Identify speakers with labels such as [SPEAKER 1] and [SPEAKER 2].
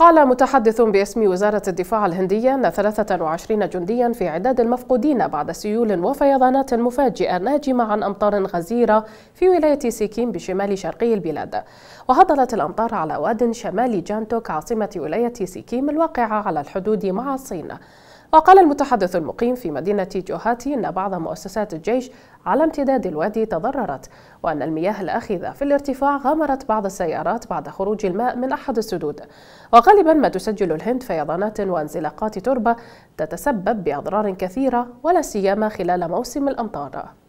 [SPEAKER 1] قال متحدث باسم وزارة الدفاع الهندية أن 23 جنديا في عداد المفقودين بعد سيول وفيضانات مفاجئة ناجمة عن أمطار غزيرة في ولاية سيكيم بشمال شرقي البلاد وهطلت الأمطار على واد شمال جانتوك عاصمة ولاية سيكيم الواقعة على الحدود مع الصين وقال المتحدث المقيم في مدينة جوهاتي أن بعض مؤسسات الجيش على امتداد الوادي تضررت وأن المياه الأخذة في الارتفاع غمرت بعض السيارات بعد خروج الماء من أحد السدود وغالبا ما تسجل الهند فيضانات وانزلاقات تربة تتسبب بأضرار كثيرة ولا سيما خلال موسم الأمطار